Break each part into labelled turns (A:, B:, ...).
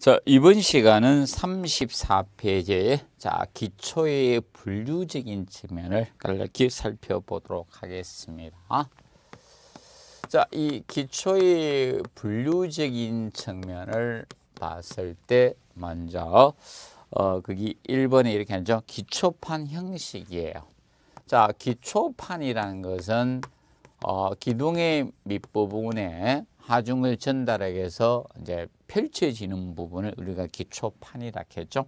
A: 자, 이번 시간은 34페이지에 자, 기초의 분류적인 측면을 간략히 살펴보도록 하겠습니다. 자, 이 기초의 분류적인 측면을 봤을 때 먼저 어, 거기 1번에 이렇게 하죠. 기초판 형식이에요. 자, 기초판이라는 것은 어, 기둥의 밑부분에 하중을 전달하기 위해서 이제 펼쳐지는 부분을 우리가 기초판이라 했죠.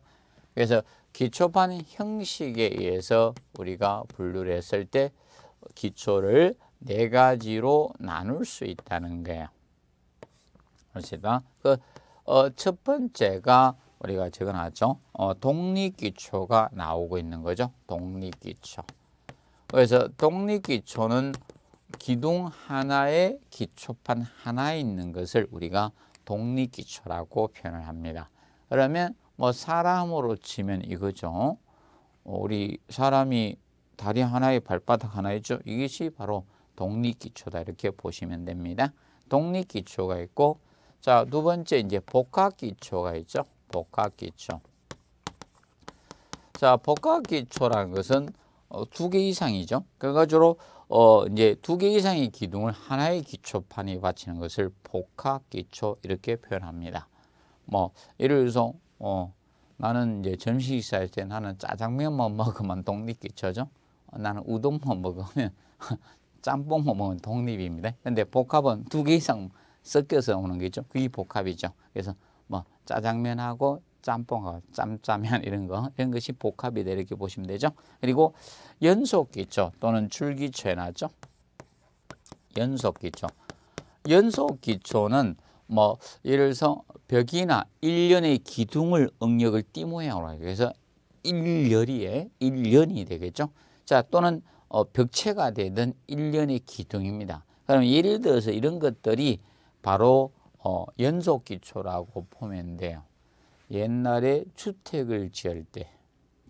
A: 그래서 기초판 형식에 의해서 우리가 분류를 했을 때 기초를 네 가지로 나눌 수 있다는 거예요. 그렇다 그, 어, 번째가 우리가 적어놨죠. 어, 독립기초가 나오고 있는 거죠. 독립기초. 그래서 독립기초는 기둥 하나에 기초판 하나에 있는 것을 우리가 독립기초라고 표현을 합니다. 그러면 뭐 사람으로 치면 이거죠. 우리 사람이 다리 하나에 발바닥 하나 있죠. 이것이 바로 독립기초다 이렇게 보시면 됩니다. 독립기초가 있고 자두 번째 이제 복합기초가 있죠. 복합기초. 자 복합기초라는 것은 어, 두개 이상이죠. 그래가지고 어 이제 두 개 이상의 기둥을 하나의 기초판에 바치는 것을 복합 기초 이렇게 표현합니다. 뭐 예를 들어서 어 나는 이제 점심 식사할 때 나는 짜장면만 먹으면 독립 기초죠. 나는 우동만 먹으면 짬뽕만 먹으면 독립입니다. 근데 복합은 두 개 이상 섞여서 오는 거죠. 그게 복합이죠. 그래서 뭐 짜장면하고 짬뽕, 하고 어, 짬짜면 이런 거 이런 것이 복합이다 이렇게 보시면 되죠. 그리고 연속기초 또는 줄기체나죠. 연속기초. 연속기초는 뭐 예를 들어서 벽이나 일련의 기둥을 응력을 띠 모양으로 하죠. 그래서 일열이에 일련이 되겠죠. 자 또는 어, 벽체가 되던 일련의 기둥입니다. 그럼 예를 들어서 이런 것들이 바로 어, 연속기초라고 보면 돼요. 옛날에 주택을 지을 때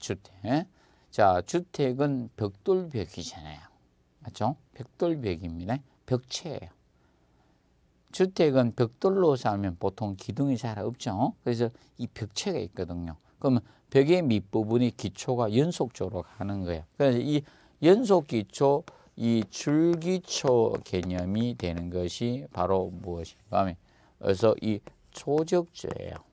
A: 주택 예? 자 주택은 벽돌벽이잖아요 맞죠? 벽돌벽입니다 벽체예요 주택은 벽돌로 사면 보통 기둥이 잘 없죠 그래서 이 벽체가 있거든요 그러면 벽의 밑부분이 기초가 연속적으로 가는 거예요 그래서 이 연속기초 이 줄기초 개념이 되는 것이 바로 무엇인가 하면 그래서 이 조적조예요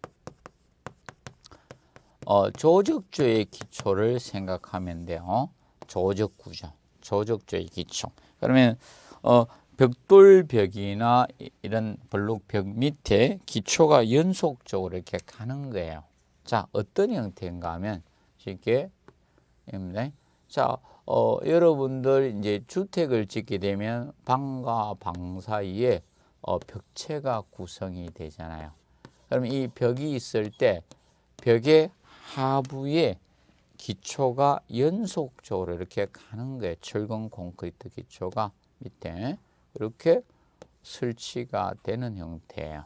A: 어, 조적주의 기초를 생각하면 돼요. 조적구조, 조적주의 기초. 그러면 어, 벽돌벽이나 이런 블록벽 밑에 기초가 연속적으로 이렇게 가는 거예요. 자, 어떤 형태인가 하면 쉽게 입니다. 자, 어, 여러분들 이제 주택을 짓게 되면 방과 방 사이에 어, 벽체가 구성이 되잖아요. 그럼 이 벽이 있을 때 벽에 하부에 기초가 연속적으로 이렇게 가는 거예요. 철근 콘크리트 기초가 밑에 이렇게 설치가 되는 형태예요.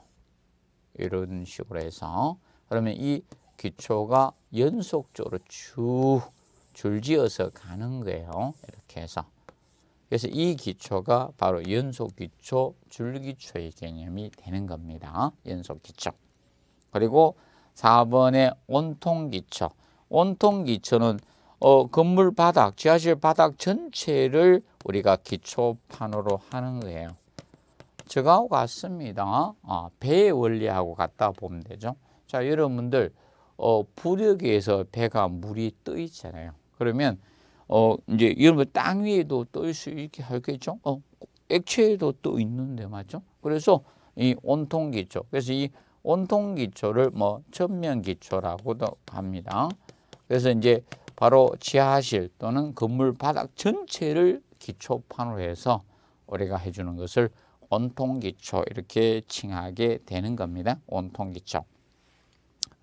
A: 이런 식으로 해서 그러면 이 기초가 연속적으로 쭉 줄지어서 가는 거예요. 이렇게 해서 그래서 이 기초가 바로 연속 기초, 줄기초의 개념이 되는 겁니다. 연속 기초. 그리고 4번에 온통 기초. 온통 기초는 어, 건물 바닥, 지하실 바닥 전체를 우리가 기초판으로 하는 거예요. 저거하고 같습니다. 아, 배의 원리하고 같다 보면 되죠. 자, 여러분들 어, 부력에서 배가 물이 떠 있잖아요. 그러면 어, 이제 여러분 땅 위에도 떠수 있게 할겠죠. 어, 액체에도 떠 있는데 맞죠? 그래서 이 온통 기초. 그래서 이 온통 기초를 뭐 전면 기초라고도 합니다. 그래서 이제 바로 지하실 또는 건물 바닥 전체를 기초판으로 해서 우리가 해주는 것을 온통 기초 이렇게 칭하게 되는 겁니다. 온통 기초.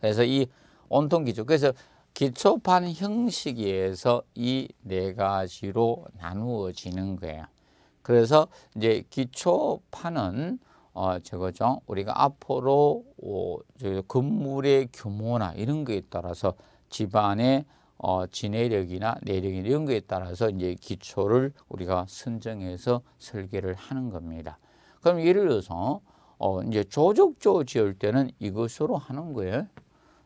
A: 그래서 이 온통 기초 그래서 기초판 형식에서 이 네 가지로 나누어지는 거예요. 그래서 이제 기초판은 어, 저거죠. 우리가 앞으로 어, 건물의 규모나 이런 거에 따라서 집안의 어, 지내력이나 내력이런 거에 따라서 이제 기초를 우리가 선정해서 설계를 하는 겁니다. 그럼 예를 들어서 어, 이제 조적조 지을 때는 이것으로 하는 거예요.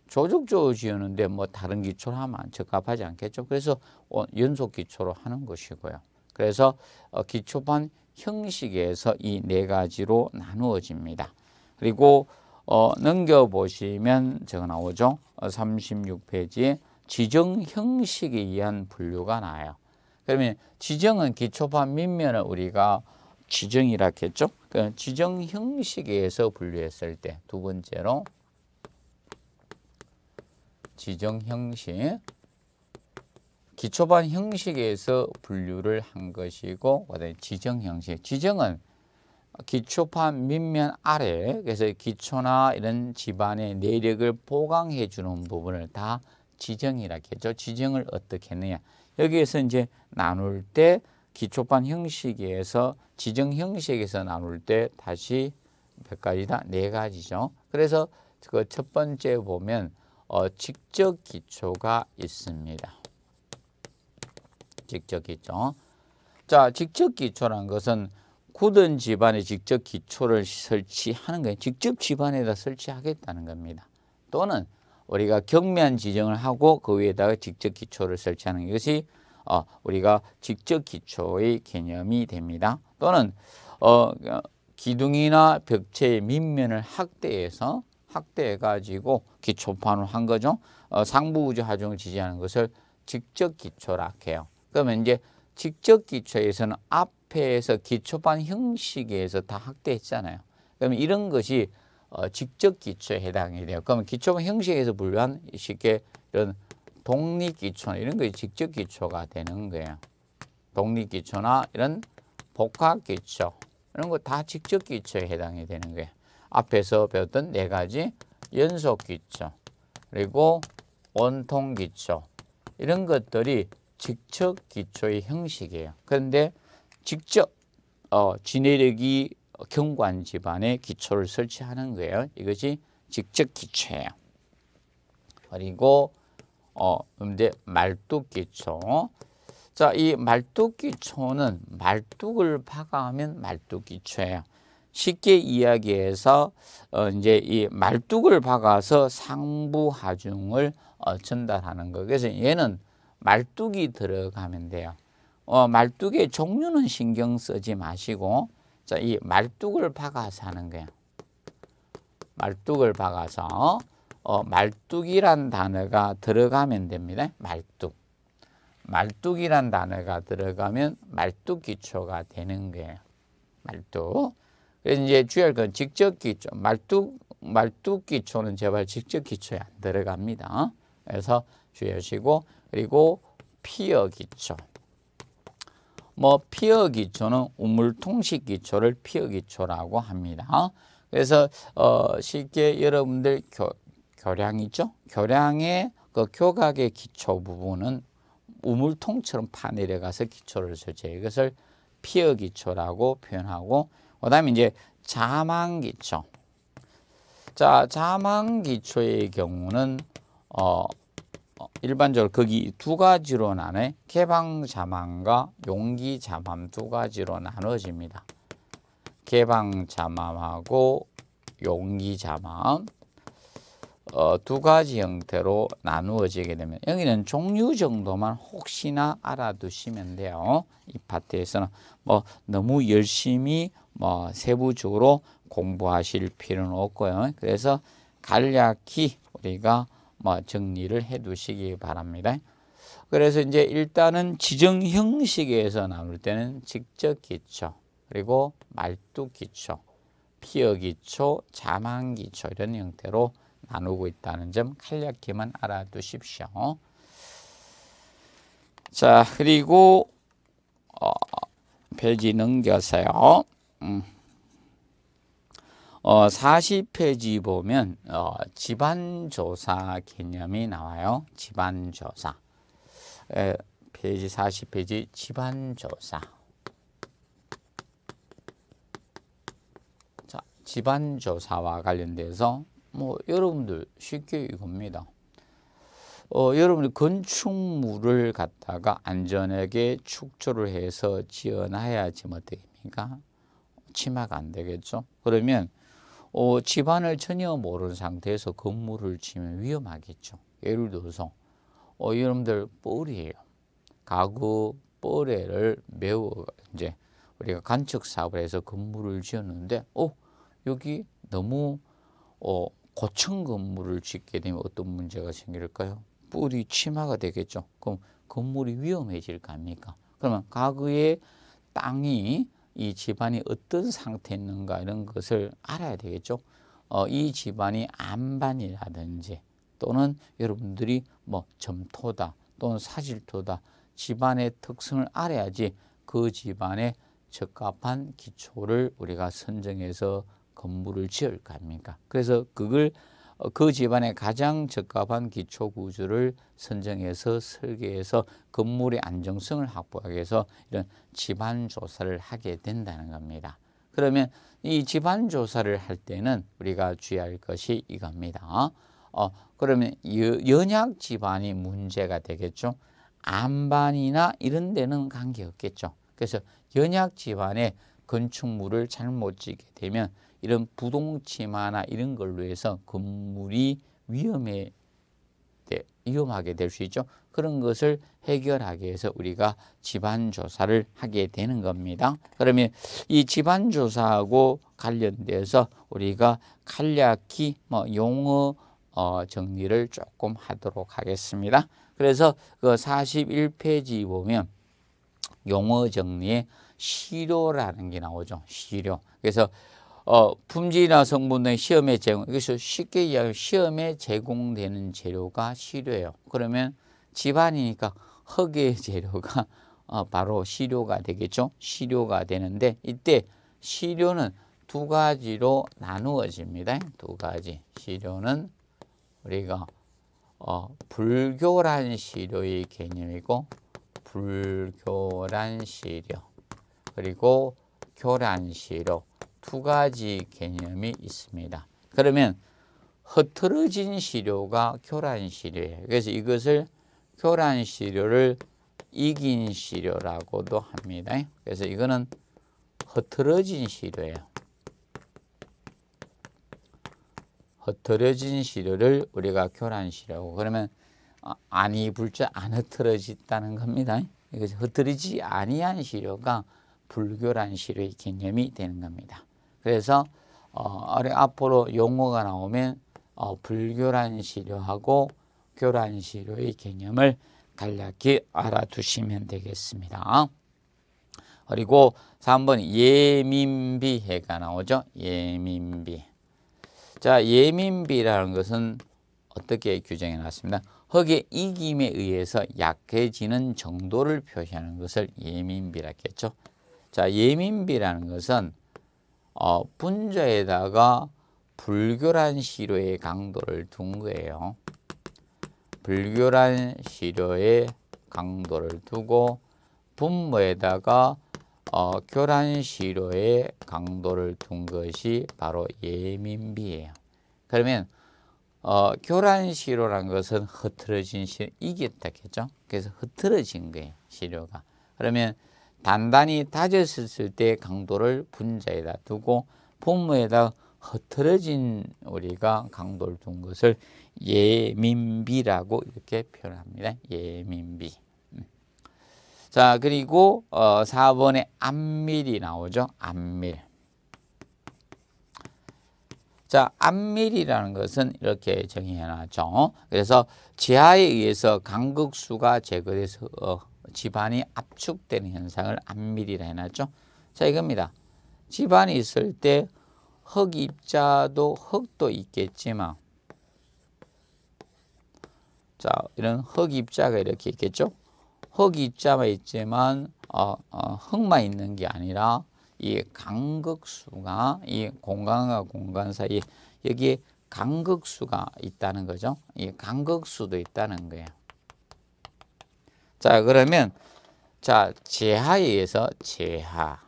A: 조적조 지었는데 뭐 다른 기초로 하면 적합하지 않겠죠. 그래서 어, 연속 기초로 하는 것이고요. 그래서 어, 기초반 형식에서 이 네 가지로 나누어집니다. 그리고 어, 넘겨보시면 저거 나오죠. 36페이지에 어, 지정 형식에 의한 분류가 나요. 그러면 지정은 기초판 밑면을 우리가 지정이라 했죠. 그 지정 형식에서 분류했을 때 두 번째로 지정 형식 기초반 형식에서 분류를 한 것이고 그다음에 지정 형식. 지정은 기초판 밑면 아래 그래서 기초나 이런 집안의 내력을 보강해 주는 부분을 다 지정이라 했죠. 지정을 어떻게 했느냐. 여기에서 이제 나눌 때 기초판 형식에서 지정 형식에서 나눌 때 다시 몇 가지다 네 가지죠. 그래서 그 첫 번째 보면 어, 직접 기초가 있습니다. 직접 기초. 자, 직접 기초란 것은 굳은 집안에 직접 기초를 설치하는 거예요. 직접 집안에다 설치하겠다는 겁니다. 또는 우리가 경면 지정을 하고 그 위에다가 직접 기초를 설치하는 것이 어, 우리가 직접 기초의 개념이 됩니다. 또는 어, 기둥이나 벽체의 밑면을 확대해서 확대해 가지고 기초판을 한 거죠. 어, 상부우주 하중을 지지하는 것을 직접 기초라 해요. 그러면 이제 직접 기초에서는 앞에서 기초반 형식에서 다 확대했잖아요. 그러면 이런 것이 어, 직접 기초에 해당이 돼요. 그러면 기초반 형식에서 분류한 쉽게 이런 독립 기초나 이런 것이 직접 기초가 되는 거예요. 독립 기초나 이런 복합 기초 이런 거 다 직접 기초에 해당이 되는 거예요. 앞에서 배웠던 네 가지 연속 기초 그리고 원통 기초 이런 것들이 직접 기초의 형식이에요. 그런데 직접 어, 지내력이 경관 집안에 기초를 설치하는 거예요. 이것이 직접 기초예요. 그리고 어, 근데 말뚝 기초. 자, 이 말뚝 기초는 말뚝을 파가하면 말뚝 기초예요. 쉽게 이야기해서 어, 이제 이 말뚝을 박아서 상부하중을 어, 전달하는 거. 그래서 얘는 말뚝이 들어가면 돼요. 어, 말뚝의 종류는 신경 쓰지 마시고 자, 이 말뚝을 박아서 하는 거야. 말뚝을 박아서 어, 말뚝이란 단어가 들어가면 됩니다. 말뚝. 말뚝이란 단어가 들어가면 말뚝 기초가 되는 거예요. 말뚝. 그래서 이제 주의할 건 직접 기초. 말뚝, 말뚝 기초는 제발 직접 기초에 안 들어갑니다. 그래서 주의하시고 그리고 피어 기초. 뭐 피어 기초는 우물 통식 기초를 피어 기초라고 합니다. 그래서 어 쉽게 여러분들 교, 교량이죠. 교량의 그 교각의 기초 부분은 우물통처럼 파내려가서 기초를 설치해 이것을 피어 기초라고 표현하고 그다음에 이제 자망 기초. 자, 자망 기초의 경우는 어 일반적으로 거기 두 가지로 나눠 개방 자만과 용기 자만 두 가지로 나눠집니다. 개방 자만하고 용기 자만 어, 두 가지 형태로 나누어지게 되면 여기는 종류 정도만 혹시나 알아두시면 돼요. 이 파트에서는 뭐 너무 열심히 뭐 세부적으로 공부하실 필요는 없고요. 그래서 간략히 우리가 뭐 정리를 해 두시기 바랍니다. 그래서 이제 일단은 지정 형식에서 나눌 때는 직접 기초, 그리고 말뚝 기초, 피어 기초, 자망 기초 이런 형태로 나누고 있다는 점 간략히만 알아두십시오. 자, 그리고 어, 페이지 넘겨서요. 음. 어, 40페이지 보면 어, 집안조사 개념이 나와요. 집안조사. 에, 예, 페이지 40페이지 집안조사. 자, 집안조사와 관련돼서 뭐 여러분들 쉽게 이겁니다. 어, 여러분들 건축물을 갖다가 안전하게 축조를 해서 지어놔야지 뭐 됩니까? 침하가 안 되겠죠? 그러면 어, 집안을 전혀 모르는 상태에서 건물을 치면 위험하겠죠. 예를 들어서 어, 여러분들 뻘이에요. 가구 뻘에를 매우 이제 우리가 간척 사업을 해서 건물을 지었는데 어 여기 너무 어, 고층 건물을 짓게 되면 어떤 문제가 생길까요? 뿌리 침하가 되겠죠. 그럼 건물이 위험해질까 합니까? 그러면 가구의 땅이 이 집안이 어떤 상태 있는가 이런 것을 알아야 되겠죠. 어, 이 집안이 안반이라든지 또는 여러분들이 뭐 점토다 또는 사질토다 집안의 특성을 알아야지 그 집안의 적합한 기초를 우리가 선정해서 건물을 지을 겁니까? 그래서 그걸 어, 그집안의 가장 적합한 기초 구조를 선정해서 설계해서 건물의 안정성을 확보하기 위해서 이런 집안 조사를 하게 된다는 겁니다. 그러면 이 집안 조사를 할 때는 우리가 주의할 것이 이겁니다. 어, 그러면 연약 집안이 문제가 되겠죠. 안반이나 이런 데는 관계없겠죠. 그래서 연약 집안에 건축물을 잘못 짓게 되면 이런 부동치마나 이런 걸로 해서 건물이 위험에 네, 위험하게 될 수 있죠. 그런 것을 해결하기 위해서 우리가 집안조사를 하게 되는 겁니다. 그러면 이 집안조사하고 관련돼서 우리가 간략히 뭐 용어 어, 정리를 조금 하도록 하겠습니다. 그래서 그 41페이지 보면 용어 정리에 시료라는 게 나오죠. 시료. 그래서 어, 품질이나 성분의 시험에 제공, 이것이 쉽게 이야기하면 시험에 제공되는 재료가 시료예요. 그러면 집안이니까 흙의 재료가 어, 바로 시료가 되겠죠. 시료가 되는데 이때 시료는 두 가지로 나누어집니다. 두 가지. 시료는 우리가 어, 불교란 시료의 개념이고 불교란 시료 그리고 교란 시료 두 가지 개념이 있습니다. 그러면 흐트러진 시료가 교란 시료예요. 그래서 이것을 교란 시료를 이긴 시료라고도 합니다. 그래서 이거는 흐트러진 시료예요. 흐트러진 시료를 우리가 교란 시료고 그러면 아니 불자 안 흐트러졌다는 겁니다. 이것이 흐트러지 아니한 시료가 불교란 시료의 개념이 되는 겁니다. 그래서 어, 앞으로 용어가 나오면 어, 불교란 시료하고 교란 시료의 개념을 간략히 알아두시면 되겠습니다. 그리고 3번 예민비해가 나오죠. 예민비. 자, 예민비라는 것은 어떻게 규정해 놨습니다. 흙의 이김에 의해서 약해지는 정도를 표시하는 것을 예민비라 했죠. 자, 예민비라는 것은 어, 분자에다가 불교란 시료의 강도를 둔 거예요. 불교란 시료의 강도를 두고 분모에다가 어, 교란 시료의 강도를 둔 것이 바로 예민비예요. 그러면 어, 교란 시료란 것은 흐트러진 시료, 이겼다겠죠? 그래서 흐트러진 거예요, 시료가. 그러면 단단히 다졌을 때 강도를 분자에다 두고 분모에다 흐트러진 우리가 강도를 둔 것을 예민비라고 이렇게 표현합니다. 예민비. 음. 자 그리고 어, 4번에 안밀이 나오죠. 안밀. 자, 안밀이라는 것은 이렇게 정의해놨죠. 그래서 지하에 의해서 간극수가 제거돼서 어, 집안이 압축되는 현상을 안밀이라 해놨죠. 자 이겁니다. 집안이 있을 때 흙 입자도 흙도 있겠지만 자 이런 흙 입자가 이렇게 있겠죠. 흙 입자만 있지만 어, 어, 흙만 있는 게 아니라 이 간극수가 이 공간과 공간 사이 여기에 간극수가 있다는 거죠. 이 간극수도 있다는 거예요. 자, 그러면 자, 제하에 의해서 제하.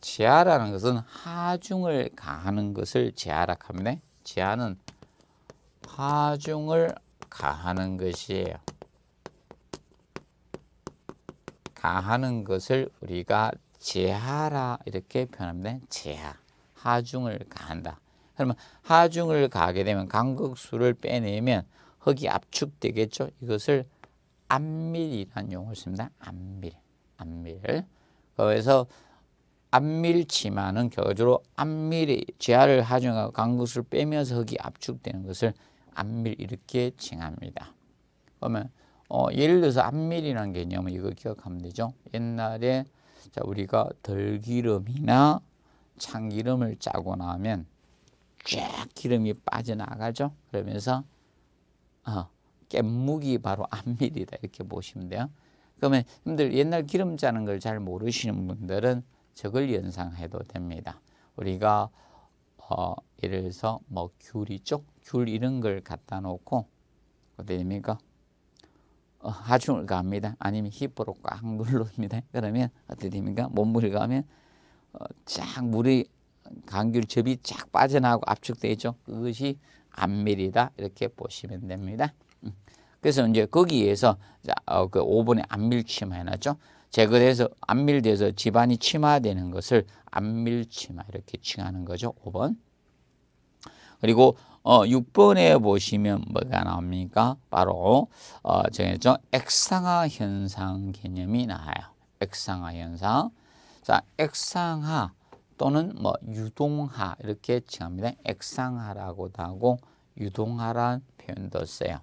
A: 제하라는 것은 하중을 가하는 것을 제하라 합니다. 제하는 하중을 가하는 것이에요. 가하는 것을 우리가 제하라 이렇게 표현합니다. 제하. 하중을 가한다. 그러면 하중을 가게 되면 간극수를 빼내면 흙이 압축되겠죠. 이것을 안밀이라는 용어를 씁니다. 안밀, 안밀. 그래서 안밀치만은 겨주로 안밀이 지하를 하중하고 간것을 빼면서 흙이 압축되는 것을 안밀 이렇게 칭합니다. 그러면 어, 예를 들어서 안밀이라는 개념은 이거 기억하면 되죠. 옛날에 자, 우리가 덜기름이나 참기름을 짜고 나면 쫙 기름이 빠져나가죠. 그러면서 어, 깻묵이 바로 안밀이다 이렇게 보시면 돼요. 그러면 여러분들 옛날 기름 짜는 걸 잘 모르시는 분들은 저걸 연상해도 됩니다. 우리가 어, 예를 들어서 뭐 귤이 쪽귤 이런 걸 갖다 놓고 어떻게 됩니까? 어, 하중을 가니다 아니면 히프로 꽉 눌릅니다. 그러면 어떻게 됩니까? 몸무게 가면 어, 쫙 물이 간귤즙이 쫙 빠져나가고 압축되어 있죠. 그것이 안밀이다 이렇게 보시면 됩니다. 그래서 이제 거기에서 어, 그5븐에 안밀치마 해놨죠. 제거돼서 안밀돼서 집안이 침화되는 것을 안밀치마 이렇게 칭하는 거죠. 5번. 그리고 어, 6번에 보시면 뭐가 나옵니까? 바로 어, 정했죠. 액상화 현상 개념이 나와요. 액상화 현상. 자, 액상화 또는 뭐 유동화 이렇게 칭합니다. 액상화라고도 하고 유동화란 표현도 써요.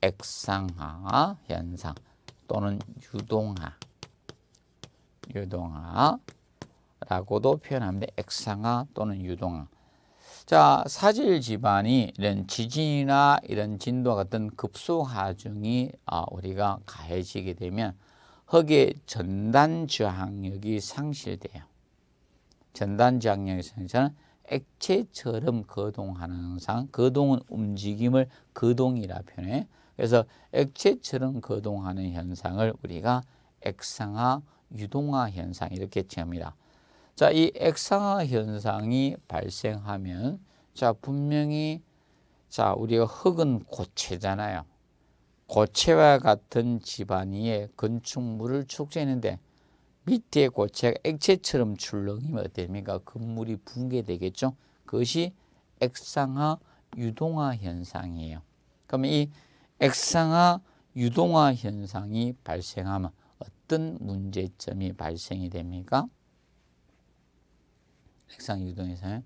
A: 액상화 현상 또는 유동화 유동화라고도 표현합니다. 액상화 또는 유동화. 자, 사질 집안이 이런 지진이나 이런 진도 같은 급소하중이 아, 우리가 가해지게 되면 흙의 전단 저항력이 상실돼요. 전단 저항력이 상실은 액체처럼 거동하는 상 거동은 움직임을 거동이라 표현해. 그래서 액체처럼 거동하는 현상을 우리가 액상화 유동화 현상 이렇게 칭합니다. 자, 이 액상화 현상이 발생하면 자, 분명히 자, 우리가 흙은 고체잖아요. 고체와 같은 집안 위에 건축물을 축제했는데 밑에 고체가 액체처럼 출렁이면 어떻니까 건물이 붕괴되겠죠. 그것이 액상화 유동화 현상이에요. 그러면 이 액상화 유동화 현상이 발생하면 어떤 문제점이 발생이 됩니까? 액상 유동 현상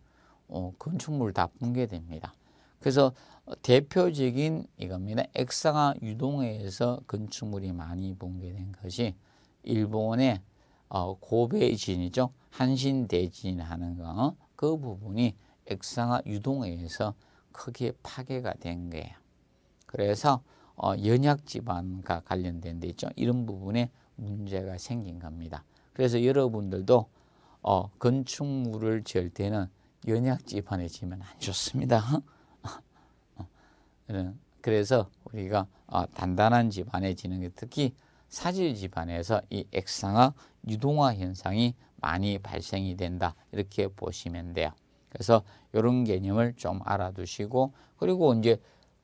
A: 어, 건축물 다 붕괴됩니다. 그래서 대표적인 이겁니다. 액상화 유동에서 건축물이 많이 붕괴된 것이 일본의 어, 고베 진이죠 한신 대진 하는 거. 어? 부분이 액상화 유동에서 크게 파괴가 된 거예요. 그래서 어, 연약 질환과 관련된 데 있죠. 이런 부분에 문제가 생긴 겁니다. 그래서 여러분들도 어, 건축물을 지을 때는 연약 질환에 지면 안 좋습니다. 어, 그래서 우리가 어, 단단한 집안에 지는 게 특히 사질 집안에서 이 액상화 유동화 현상이 많이 발생이 된다 이렇게 보시면 돼요. 그래서 이런 개념을 좀 알아두시고 그리고 이제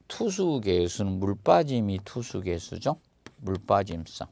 A: 투수 개수는 물 빠짐이 투수 개수죠. 물 빠짐성.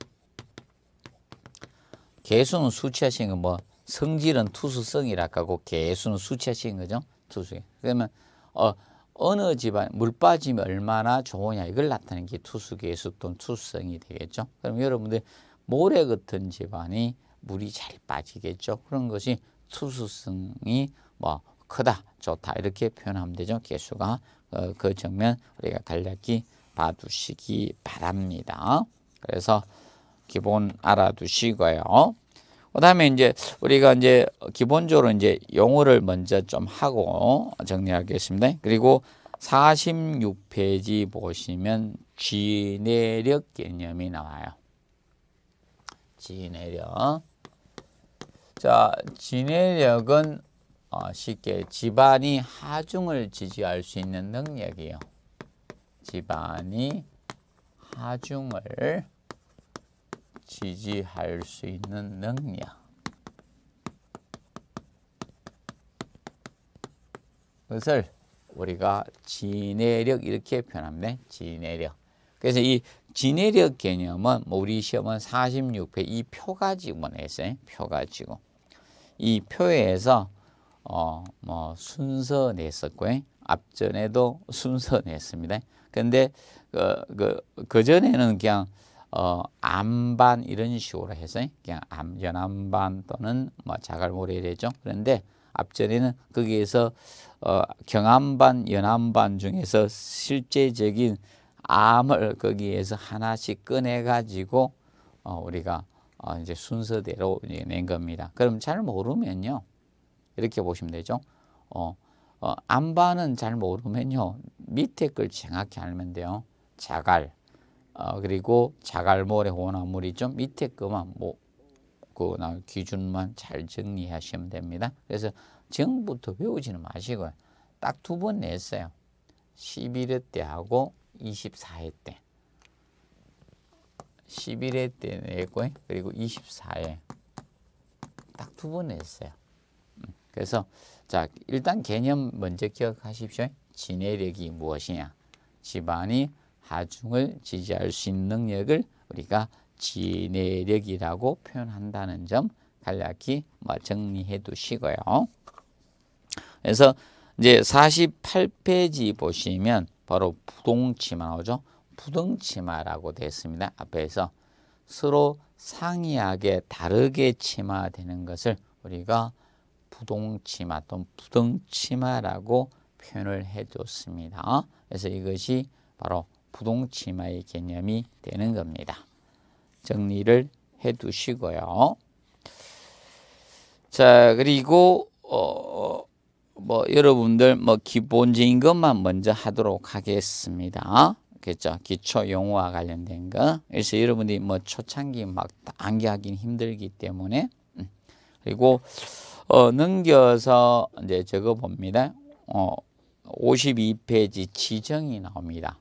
A: 개수는 수치하신 거뭐 성질은 투수성이라 하고 그 개수는 수치하신 거죠. 투수. 그러면 어 어느 집안 물 빠짐이 얼마나 좋으냐 이걸 나타내는 게 투수 개수 또는 투수성이 되겠죠. 그럼 여러분들 모래 같은 집안이 물이 잘 빠지겠죠. 그런 것이 투수성이 뭐 크다, 좋다 이렇게 표현하면 되죠. 개수가 어, 그 정면 우리가 간략히 봐두시기 바랍니다. 그래서 기본 알아두시고요. 그다음에 이제 우리가 이제 기본적으로 이제 용어를 먼저 좀 하고 정리하겠습니다. 그리고 46페이지 보시면 지내력 개념이 나와요. 지내력. 자, 지내력은 어, 쉽게 집안이 하중을 지지할 수 있는 능력이요. 집안이 하중을 지지할 수 있는 능력. 그것을 우리가 지내력 이렇게 표현합니다. 지내력. 그래서 이 지내력 개념은 뭐 우리 시험은 46회 이표 가지고 냈어요. 표 가지고. 이 표에서 어, 뭐 순서 냈었고 앞전에도 순서 냈습니다. 근데 그, 그, 그 전에는 그냥 어, 암반 이런 식으로 해서 그냥 암, 연암반 또는 뭐 자갈모래 랬죠 그런데 앞전에는 거기에서 어, 경암반, 연암반 중에서 실제적인 암을 거기에서 하나씩 꺼내가지고 어, 우리가 어, 이제 순서대로 낸 겁니다. 그럼 잘 모르면요. 이렇게 보시면 되죠. 어, 어, 안반은 잘 모르면요. 밑에 걸 정확히 알면 돼요. 자갈, 어, 그리고 자갈모래 혼합물이죠. 밑에 것만 뭐, 그 기준만 잘 정리하시면 됩니다. 그래서 정부터 배우지는 마시고요. 딱 두 번 냈어요. 11회 때하고 24회 때. 11회 때 냈고요. 그리고 24회. 딱 두 번 냈어요. 그래서 자 일단 개념 먼저 기억하십시오. 지내력이 무엇이냐. 집안이 하중을 지지할 수 있는 능력을 우리가 지내력이라고 표현한다는 점 간략히 정리해 두시고요. 그래서 이제 48페이지 보시면 바로 부동치마 오죠 부등치마라고 되어 습니다 앞에서 서로 상이하게 다르게 치마되는 것을 우리가 부동치마 또는 부등치마라고 표현을 해줬습니다. 그래서 이것이 바로 부동치마의 개념이 되는 겁니다. 정리를 해두시고요. 자 그리고 어, 뭐 여러분들 뭐 기본적인 것만 먼저 하도록 하겠습니다. 그렇죠? 기초 용어와 관련된 거. 그래서 여러분들이 뭐 초창기 막 암기하기는 힘들기 때문에 음. 그리고 어, 넘겨서 이제 적어 봅니다. 어, 52페이지 지정이 나옵니다.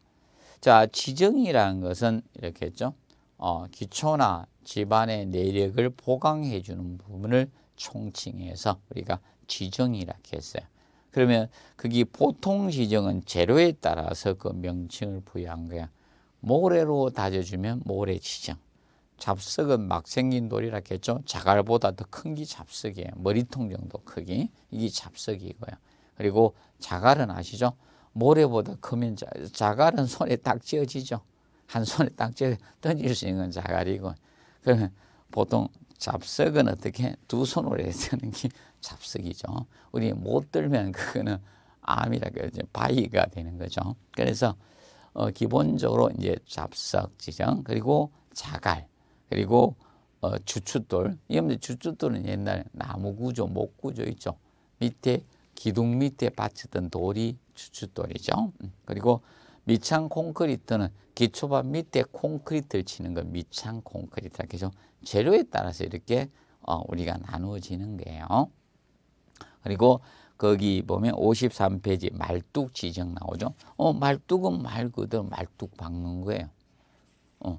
A: 자, 지정이라는 것은 이렇게 했죠. 어, 기초나 집안의 내력을 보강해 주는 부분을 총칭해서 우리가 지정이라고 했어요. 그러면 그게 보통 지정은 재료에 따라서 그 명칭을 부여한 거야. 모래로 다져주면 모래 지정. 잡석은 막 생긴 돌이라 했죠. 자갈보다 더 큰 게 잡석이에요. 머리통 정도 크기. 이게 잡석이고요. 그리고 자갈은 아시죠? 모래보다 크면 자, 자갈은 손에 딱 쥐어지죠. 한 손에 딱 쥐어 던질 수 있는 자갈이고. 그러면 보통 잡석은 어떻게 두 손으로 해야 드는 게 잡석이죠. 우리 못 들면 그거는 암이라 그러죠. 바위가 되는 거죠. 그래서 어, 기본적으로 이제 잡석 지정 그리고 자갈 그리고 어, 주춧돌 여 주춧돌은 옛날 나무 구조 목 구조 있죠 밑에 기둥 밑에 받치던 돌이 주춧돌이죠 음, 그리고 밑창 콘크리트는 기초반 밑에 콘크리트를 치는 건 밑창 콘크리트라 그죠 재료에 따라서 이렇게 어, 우리가 나누어지는 거예요 그리고 거기 보면 53페이지 말뚝 지적 나오죠. 어, 말뚝은 말 그대로 말뚝 박는 거예요. 어,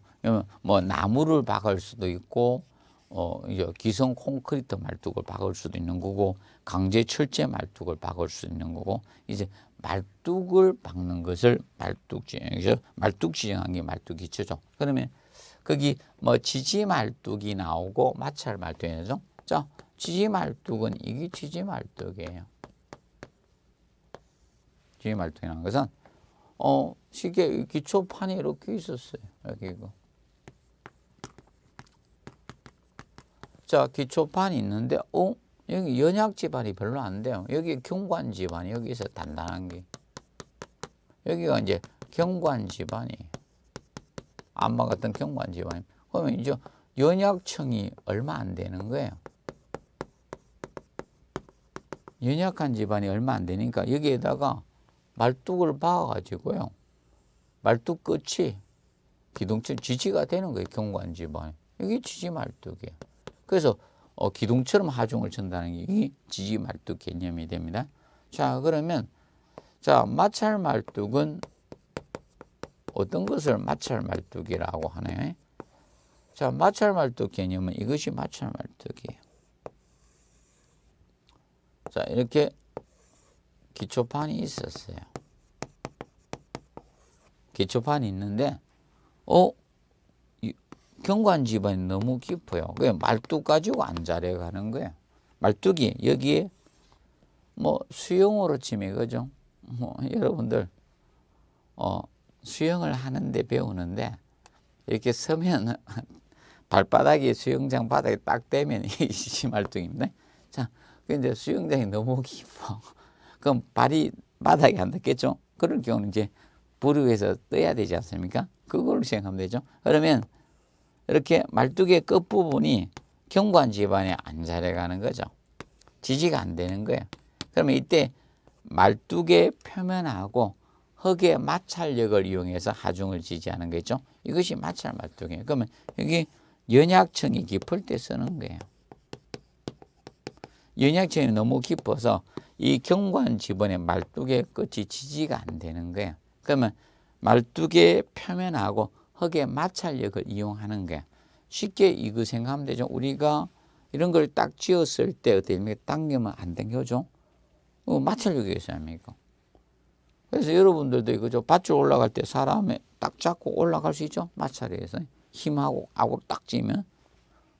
A: 뭐 나무를 박을 수도 있고 어 이제 기성 콘크리트 말뚝을 박을 수도 있는 거고 강제 철제 말뚝을 박을 수 있는 거고 이제 말뚝을 박는 것을 말뚝 지정에서 말뚝 지정한 게 말뚝 기초죠. 그러면 거기 뭐 지지 말뚝이 나오고 마찰 말뚝이 나오죠. 자, 지지 말뚝은 이게 지지 말뚝이에요. 지지 말뚝이라는 것은 어, 시계 기초판이 이렇게 있었어요. 여기 이거. 자 기초판이 있는데 어? 여기 연약 집안이 별로 안 돼요. 여기 경관 집안이 여기 있 단단한 게. 여기가 이제 경관 집안이 안마 같은 경관 집안이. 그러면 이제 연약층이 얼마 안 되는 거예요. 연약한 집안이 얼마 안 되니까 여기에다가 말뚝을 박아가지고요. 말뚝 끝이 기둥층 지지가 되는 거예요. 경관 집안이. 여기 지지 말뚝이에요. 그래서 어, 기둥처럼 하중을 전다는 게 지지 말뚝 개념이 됩니다. 자, 그러면 자, 마찰 말뚝은 어떤 것을 마찰 말뚝이라고 하나 자, 마찰 말뚝 개념은 이것이 마찰 말뚝이에요. 자, 이렇게 기초판이 있었어요. 기초판이 있는데 어, 경관 집안이 너무 깊어요. 그 말뚝 가지고 안 자려가는 거예 말뚝이 여기에 뭐 수영으로 치면 그죠? 뭐 여러분들 어 수영을 하는데 배우는데 이렇게 서면 발바닥이 수영장 바닥에 딱 대면 이 말뚝입니다. 자, 근데 수영장이 너무 깊어. 그럼 발이 바닥에 안 닿겠죠? 그럴 경우는 이제 부류에서 떠야 되지 않습니까? 그걸 생각하면 되죠. 그러면 이렇게 말뚝의 끝부분이 경관 지반에 안 자라가는 거죠. 지지가 안 되는 거예요. 그러면 이때 말뚝의 표면하고 흙의 마찰력을 이용해서 하중을 지지하는 거죠. 이것이 마찰 말뚝이에요. 그러면 여기 연약층이 깊을 때 쓰는 거예요. 연약층이 너무 깊어서 이 경관 지번의 말뚝의 끝이 지지가 안 되는 거예요. 그러면 말뚝의 표면하고 흙의 마찰력을 이용하는 게 쉽게 이거 생각하면 되죠. 우리가 이런 걸 딱지었을때 어떻게 됩니까? 당기면 안 당겨죠? 어, 마찰력이 있어야 합니까? 그래서 여러분들도 그죠? 밭줄 올라갈 때 사람에 딱 잡고 올라갈 수 있죠? 마찰에 의해서. 힘하고 악으로 딱 찌면.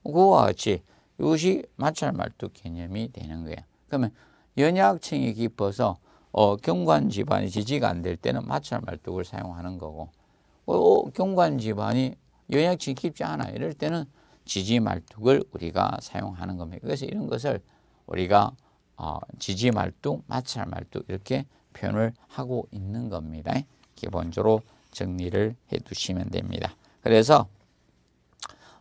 A: 그와 같이 이것이 마찰 말뚝 개념이 되는 거예요. 그러면 연약층이 깊어서 어, 경관 집안이 지지가 안 될 때는 마찰 말뚝을 사용하는 거고 어, 어, 경관 집안이 영양치 깊지 않아. 이럴 때는 지지 말뚝을 우리가 사용하는 겁니다. 그래서 이런 것을 우리가 어, 지지 말뚝, 마찰 말뚝 이렇게 표현을 하고 있는 겁니다. 기본적으로 정리를 해 두시면 됩니다. 그래서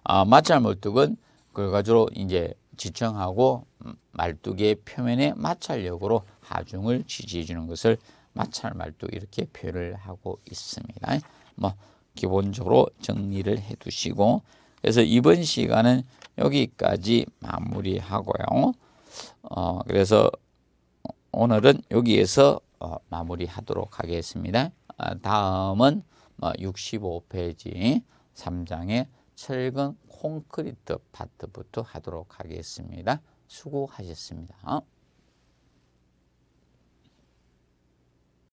A: 어, 마찰 말뚝은 결과적으로 이제 지청하고 말뚝의 표면에 마찰력으로 하중을 지지해 주는 것을 마찰 말뚝 이렇게 표현을 하고 있습니다. 뭐 기본적으로 정리를 해 두시고 그래서 이번 시간은 여기까지 마무리하고요. 어, 그래서 오늘은 여기에서 어, 마무리하도록 하겠습니다. 어, 다음은 어, 뭐 65페이지 3장의 철근 콘크리트 파트부터 하도록 하겠습니다. 수고하셨습니다.